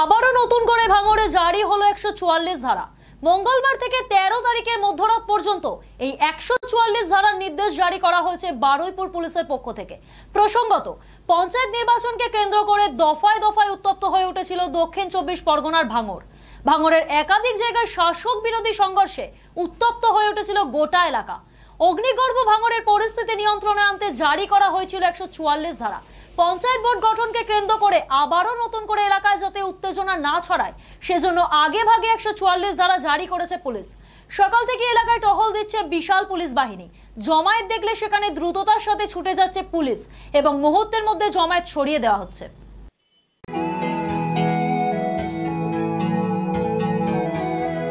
আবারও নতুন করে ভাঙড়ে জারি হলো একশো ধারা মঙ্গলবার থেকে ১৩ তারিখের মধ্যরাত পর্যন্ত এই একশো ধারার নির্দেশ জারি করা হয়েছে বারুইপুর পুলিশের পক্ষ থেকে প্রসঙ্গত পঞ্চায়েত নির্বাচনকে কেন্দ্র করে দফায় দফায় উত্তপ্ত হয়ে উঠেছিল দক্ষিণ চব্বিশ পরগনার ভাঙড় ভাঙড়ের একাধিক জায়গায় শাসক বিরোধী সংঘর্ষে উত্তপ্ত হয়ে উঠেছিল গোটা এলাকা অগ্নিগর্ভ ভাঙনের পরিস্থিতি নিয়ন্ত্রণে আনতে জারি করা হয়েছিল একশো ধারা পঞ্চায়েত বোর্ড গঠনকে কেন্দ্র করে আবারও নতুন করে এলাকায় যাতে উত্তেজনা না ছড়ায় সেজন্য আগে ভাগে একশো ধারা জারি করেছে পুলিশ সকাল থেকে এলাকায় টহল দিচ্ছে বিশাল পুলিশ বাহিনী জমায়েত দেখলে সেখানে দ্রুততার সাথে ছুটে যাচ্ছে পুলিশ এবং মুহূর্তের মধ্যে জমায়েত সরিয়ে দেওয়া হচ্ছে